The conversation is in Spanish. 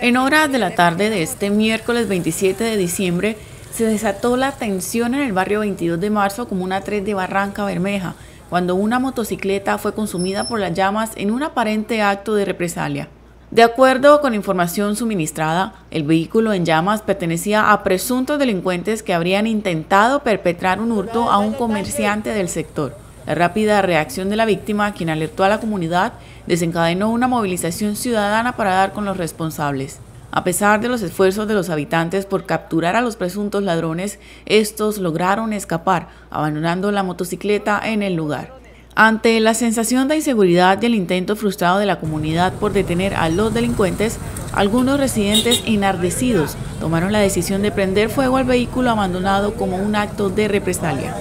En horas de la tarde de este miércoles 27 de diciembre se desató la tensión en el barrio 22 de marzo como una 3 de Barranca Bermeja, cuando una motocicleta fue consumida por las llamas en un aparente acto de represalia. De acuerdo con información suministrada, el vehículo en llamas pertenecía a presuntos delincuentes que habrían intentado perpetrar un hurto a un comerciante del sector. La rápida reacción de la víctima, quien alertó a la comunidad, desencadenó una movilización ciudadana para dar con los responsables. A pesar de los esfuerzos de los habitantes por capturar a los presuntos ladrones, estos lograron escapar, abandonando la motocicleta en el lugar. Ante la sensación de inseguridad y el intento frustrado de la comunidad por detener a los delincuentes, algunos residentes enardecidos tomaron la decisión de prender fuego al vehículo abandonado como un acto de represalia.